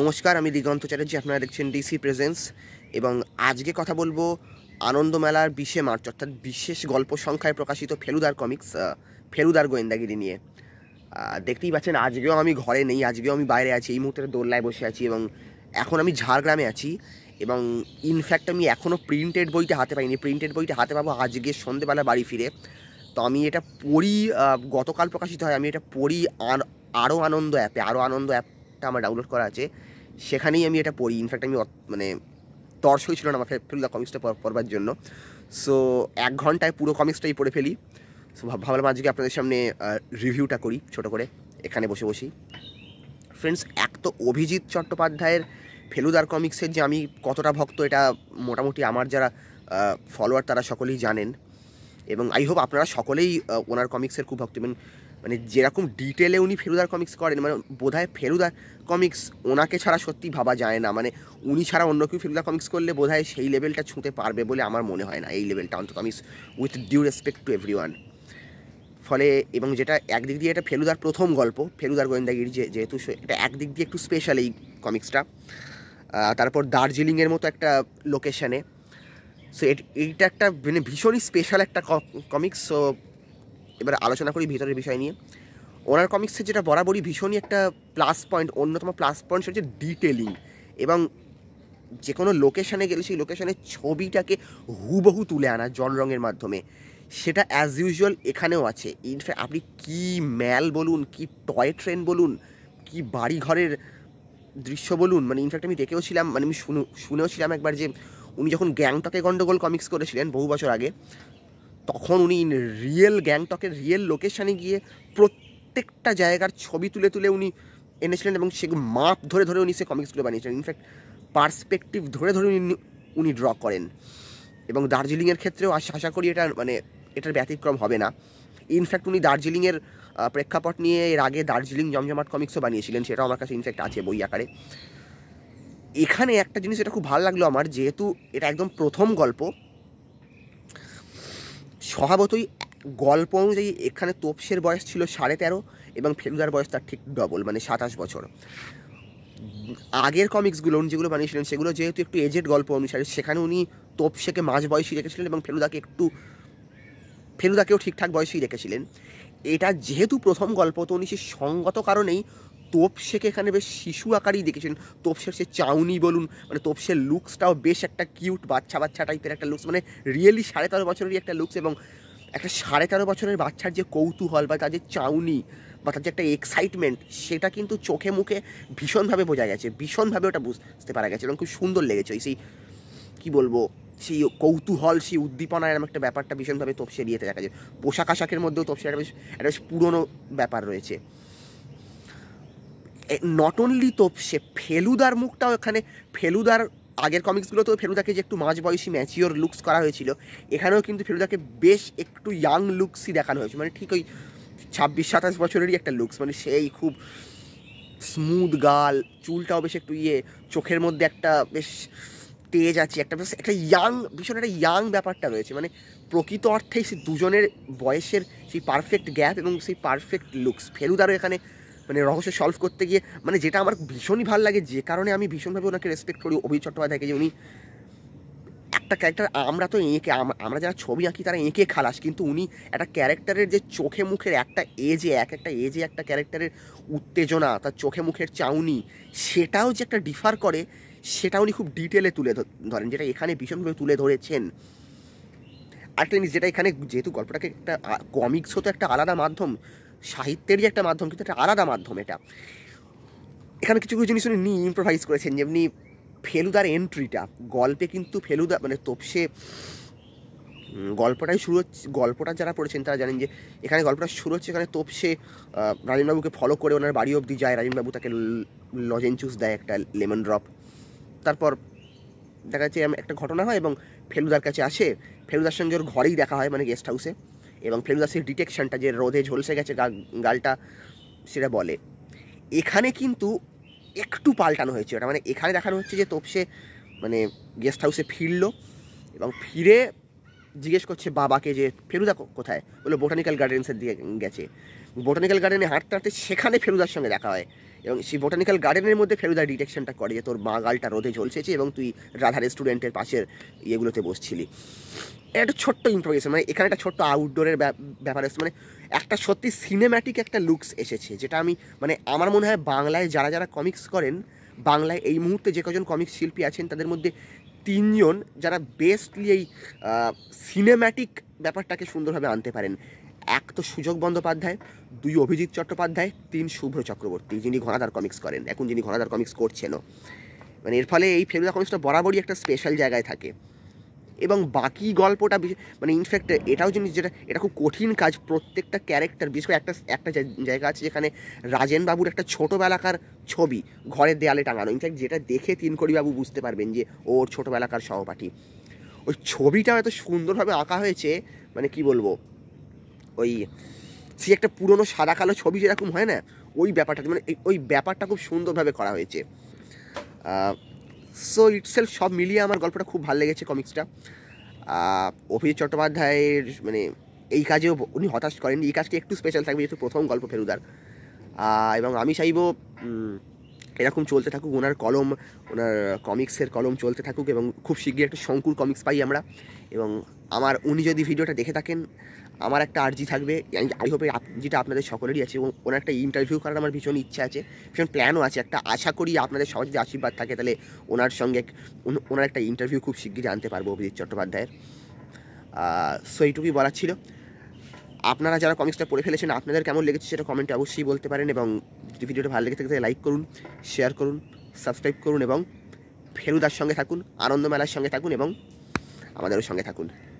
নমস্কার আমি দিগন্ত চ্যাটার্জি আপনারা দেখছেন ডিসি প্রেজেন্স এবং আজকে কথা বলবো আনন্দমেলার বিশে মার্চ অর্থাৎ বিশেষ গল্প সংখ্যায় প্রকাশিত ফেলুদার কমিক্স ফেলুদার গোয়েন্দাগিরি নিয়ে দেখতেই পাচ্ছেন আজকেও আমি ঘরে নেই আজকেও আমি বাইরে আছি এই মুহূর্তে দোল্লায় বসে আছি এবং এখন আমি ঝাড়গ্রামে আছি এবং ইনফ্যাক্ট আমি এখনও প্রিন্টেড বইটা হাতে পাইনি প্রিন্টেড বইটা হাতে পাবো আজকে সন্ধেবেলা বাড়ি ফিরে তো আমি এটা পড়ি গতকাল প্রকাশিত হয় আমি এটা পড়ি আর আরও আনন্দ অ্যাপে আরও আনন্দ অ্যাপ অ্যাপটা আমার ডাউনলোড করা আছে সেখানেই আমি এটা পড়ি ইনফ্যাক্ট আমি মানে টর্চ হয়েছিল না আমার দা কমিক্সটা পড়বার জন্য সো এক ঘন্টায় পুরো কমিক্সটাই পড়ে ফেলি সো ভাবলাম আজকে আপনাদের সামনে রিভিউটা করি ছোট করে এখানে বসে বসি ফ্রেন্ডস এক তো অভিজিৎ চট্টোপাধ্যায়ের ফেলুদার কমিক্সের যে আমি কতটা ভক্ত এটা মোটামুটি আমার যারা ফলোয়ার তারা সকলেই জানেন এবং আই হোপ আপনারা সকলেই ওনার কমিক্সের খুব ভক্ত এবং মানে যেরকম ডিটেলে উনি ফেলুদার কমিক্স করেন মানে বোধহয় ফেরুদার কমিক্স ওনাকে ছাড়া সত্যি ভাবা যায় না মানে উনি ছাড়া অন্য কেউ ফেলুদা কমিক্স করলে হয় সেই লেভেলটা ছুঁতে পারবে বলে আমার মনে হয় না এই লেভেলটা অন্তত আমি with due respect to every one ফলে এবং যেটা একদিক দিয়ে এটা ফেলুদার প্রথম গল্প ফেলুদার গোয়েন্দাগির যে যেহেতু এটা একদিক দিয়ে একটু স্পেশাল এই কমিক্সটা তারপর দার্জিলিংয়ের মতো একটা লোকেশানে সো এইটা একটা মানে ভীষণই স্পেশাল একটা কমিক্স সো এবার আলোচনা করি ভিতরের বিষয় নিয়ে ওনার কমিক্সের যেটা বরাবরই ভীষণই একটা প্লাস পয়েন্ট অন্যতম প্লাস পয়েন্ট সেটা হচ্ছে ডিটেলিং এবং যে কোনো লোকেশানে গেলে সেই লোকেশানের ছবিটাকে হুবহু তুলে আনা জল রঙের মাধ্যমে সেটা অ্যাজ ইউজুয়াল এখানেও আছে ইনফ্যাক্ট আপনি কি ম্যাল বলুন কি টয় ট্রেন বলুন কি বাড়িঘরের দৃশ্য বলুন মানে ইনফ্যাক্ট আমি দেখেও ছিলাম মানে আমি শুনেও ছিলাম একবার যে উনি যখন গ্যাংটকে গণ্ডগোল কমিক্স করেছিলেন বহু বছর আগে তখন উনি রিয়েল গ্যাংটকের রিয়েল লোকেশানে গিয়ে প্রত্যেকটা জায়গার ছবি তুলে তুলে উনি এনেছিলেন এবং সে মাপ ধরে ধরে উনি সে কমিক্সগুলো বানিয়েছিলেন ইনফ্যাক্ট পার্সপেকটিভ ধরে ধরে উনি উনি ড্র করেন এবং দার্জিলিংয়ের ক্ষেত্রেও আশা করি এটা মানে এটার ব্যতিক্রম হবে না ইনফ্যাক্ট উনি দার্জিলিংয়ের প্রেক্ষাপট নিয়ে এর আগে দার্জিলিং জমজমাট কমিক্সও বানিয়েছিলেন সেটাও আমার কাছে ইনফ্যাক্ট আছে বই আকারে এখানে একটা জিনিস এটা খুব ভালো লাগলো আমার যেহেতু এটা একদম প্রথম গল্প স্বভাবতই গল্প অনুযায়ী এখানে তোপসের বয়স ছিল সাড়ে তেরো এবং ফেলুদার বয়স তার ঠিক ডবল মানে সাতাশ বছর আগের কমিক্সগুলো উনি যেগুলো বানিয়েছিলেন সেগুলো যেহেতু একটু এজেড গল্প অনুসারে সেখানে উনি তোপসেকে মাঝ বয়সী রেখেছিলেন এবং ফেলুদাকে একটু ফেলুদাকেও ঠিকঠাক বয়সেই রেখেছিলেন এটা যেহেতু প্রথম গল্প তো উনি সে সঙ্গত কারণেই তোপসেকে এখানে বেশ শিশু আকারেই দেখেছেন তোপসের সে চাউনি বলুন মানে তোপসের লুকসটাও বেশ একটা কিউট বাচ্চা বাচ্চা টাইপের একটা লুকস মানে রিয়েলি সাড়ে তেরো বছরেরই একটা লুকস এবং একটা সাড়ে তেরো বছরের বাচ্চার যে কৌতূহল বা তার যে চাউনি বা তার যে একটা এক্সাইটমেন্ট সেটা কিন্তু চোখে মুখে ভীষণভাবে বোঝা গেছে ভীষণভাবে ওটা বুঝতে পারা গেছে এবং খুব সুন্দর লেগেছে ওই সেই কী বলবো সেই কৌতূহল সেই উদ্দীপনার এরকম একটা ব্যাপারটা ভীষণভাবে তপসে দিয়ে দেখা যায় পোশাক আশাকের মধ্যেও তোপসে একটা বেশ একটা বেশ পুরনো ব্যাপার রয়েছে নট অনলি সে ফেলুদার মুখটাও এখানে ফেলুদার আগের কমিক্সগুলোতেও ফেলুদাকে যে একটু মাঝ বয়সী ম্যাচিওর লুকস করা হয়েছিল এখানেও কিন্তু ফেলুদাকে বেশ একটু ইয়াং লুকসই দেখানো হয়েছে মানে ঠিক ওই ছাব্বিশ সাতাশ বছরেরই একটা লুকস মানে সেই খুব স্মুথ গাল চুলটাও বেশ একটু ইয়ে চোখের মধ্যে একটা বেশ তেজ আছে একটা বেশ একটা ইয়াং ভীষণ একটা ইয়াং ব্যাপারটা রয়েছে মানে প্রকৃত অর্থেই সেই দুজনের বয়সের সেই পারফেক্ট গ্যাপ এবং সেই পারফেক্ট লুকস ফেলুদারও এখানে মানে রহস্য সলভ করতে গিয়ে মানে যেটা আমার ভীষণই ভালো লাগে যে কারণে আমি ভীষণভাবে ওনাকে রেসপেক্ট করি অভি চট্টোপাধ্যায়কে যে উনি একটা ক্যারেক্টার আমরা তো এঁকে আমরা যারা ছবি আঁকি তারা এঁকে খালাস কিন্তু উনি একটা ক্যারেক্টারের যে চোখে মুখের একটা এজে এক একটা এজে একটা ক্যারেক্টারের উত্তেজনা তার চোখে মুখের চাউনি সেটাও যে একটা ডিফার করে সেটা উনি খুব ডিটেলে তুলে ধরেন যেটা এখানে ভীষণভাবে তুলে ধরেছেন আরেকটা জিনিস যেটা এখানে যেহেতু গল্পটাকে একটা কমিক্স হতো একটা আলাদা মাধ্যম সাহিত্যেরই একটা মাধ্যম কিন্তু একটা আলাদা মাধ্যম এটা এখানে কিছু কিছু জিনিস উনি নিয়ে ইম্প্রোভাইজ করেছেন যেমনি ফেলুদার এন্ট্রিটা গল্পে কিন্তু ফেলুদা মানে তোপসে গল্পটাই শুরু হচ্ছে গল্পটা যারা পড়েছেন তারা জানেন যে এখানে গল্পটা শুরু হচ্ছে এখানে তোপসে রাজনবাবুকে ফলো করে ওনার বাড়ি অবধি যায় রাজনবাবু তাকে লজেন চুজ দেয় একটা লেমন ড্রপ তারপর দেখা যাচ্ছে একটা ঘটনা হয় এবং ফেলুদার কাছে আসে ফেলুদার সঙ্গে ওর ঘরেই দেখা হয় মানে গেস্ট হাউসে এবং ফ্লেমোজাসির ডিটেকশানটা যে রোদে ঝলসে গেছে গালটা সেটা বলে এখানে কিন্তু একটু পাল্টানো হয়েছে ওটা মানে এখানে দেখানো হচ্ছে যে তপসে মানে গেস্ট হাউসে ফিরলো এবং ফিরে জিজ্ঞেস করছে বাবাকে যে ফেরুদা কোথায় বলে বোটানিক্যাল গার্ডেন্সের দিকে গেছে বোটানিক্যাল গার্ডেনে হাঁটতে হাঁটতে সেখানে ফেরুদার সঙ্গে দেখা হয় এবং সেই বোটানিক্যাল গার্ডেনের মধ্যে ফেরুদা ডিটেকশনটা করে যে তোর মা গালটা রোদে ঝলসেছে এবং তুই রাধা রেস্টুরেন্টের পাশের ইয়েগুলোতে বসছিলি একটা ছোট্ট ইম্প্রোভাইজেশন মানে এখানে একটা ছোট্ট আউটডোরের ব্যাপার এসেছে মানে একটা সত্যি সিনেম্যাটিক একটা লুকস এসেছে যেটা আমি মানে আমার মনে হয় বাংলায় যারা যারা কমিক্স করেন বাংলায় এই মুহূর্তে যে কজন কমিক্স শিল্পী আছেন তাদের মধ্যে তিনজন যারা বেস্টলি এই সিনেম্যাটিক ব্যাপারটাকে সুন্দরভাবে আনতে পারেন এক তো সুযোগ বন্দ্যোপাধ্যায় দুই অভিজিৎ চট্টোপাধ্যায় তিন শুভ্র চক্রবর্তী যিনি ঘনাদার কমিক্স করেন এখন যিনি ঘনাদার কমিক্স করছেনও মানে এর ফলে এই ফেলুদা কমিক্সটা বরাবরই একটা স্পেশাল জায়গায় থাকে এবং বাকি গল্পটা মানে ইনফ্যাক্ট এটাও জিনিস যেটা এটা খুব কঠিন কাজ প্রত্যেকটা ক্যারেক্টার বিশেষ করে একটা একটা জায়গা আছে যেখানে রাজেন বাবুর একটা ছোটোবেলাকার ছবি ঘরের দেয়ালে টাঙানো ইনফ্যাক্ট যেটা দেখে তিনকড়িবাবু বুঝতে পারবেন যে ওর ছোটোবেলাকার সহপাঠী ওই ছবিটা এত সুন্দরভাবে আঁকা হয়েছে মানে কি বলবো ওই সে একটা পুরনো সাদা কালো ছবি যেরকম হয় না ওই ব্যাপারটা মানে ওই ব্যাপারটা খুব সুন্দরভাবে করা হয়েছে সো ইটসেল সব মিলিয়ে আমার গল্পটা খুব ভালো লেগেছে কমিক্সটা অভিজিৎ চট্টোপাধ্যায়ের মানে এই কাজেও উনি হতাশ করেন এই কাজটি একটু স্পেশাল থাকবে যেহেতু প্রথম গল্প ফেরুদার এবং আমি চাইব এরকম চলতে থাকুক ওনার কলম ওনার কমিক্সের কলম চলতে থাকুক এবং খুব শীঘ্রই একটা শঙ্কুর কমিক্স পাই আমরা এবং আমার উনি যদি ভিডিওটা দেখে থাকেন আমার একটা আর্জি থাকবে আই হোপ যেটা আর্জিটা আপনাদের সকলেরই আছে এবং ওনার একটা ইন্টারভিউ করার আমার ভীষণ ইচ্ছা আছে ভীষণ প্ল্যানও আছে একটা আশা করি আপনাদের সবাই যদি আশীর্বাদ থাকে তাহলে ওনার সঙ্গে ওনার একটা ইন্টারভিউ খুব শিগগিরই আনতে পারবো অভিজিৎ চট্টোপাধ্যায়ের সো এইটুকুই বলার ছিল আপনারা যারা কমিক্সটা পড়ে ফেলেছেন আপনাদের কেমন লেগেছে সেটা কমেন্টে অবশ্যই বলতে পারেন এবং যদি ভিডিওটা ভালো লেগে থাকে তাহলে লাইক করুন শেয়ার করুন সাবস্ক্রাইব করুন এবং ফেরুদার সঙ্গে থাকুন আনন্দমেলার সঙ্গে থাকুন এবং আমাদেরও সঙ্গে থাকুন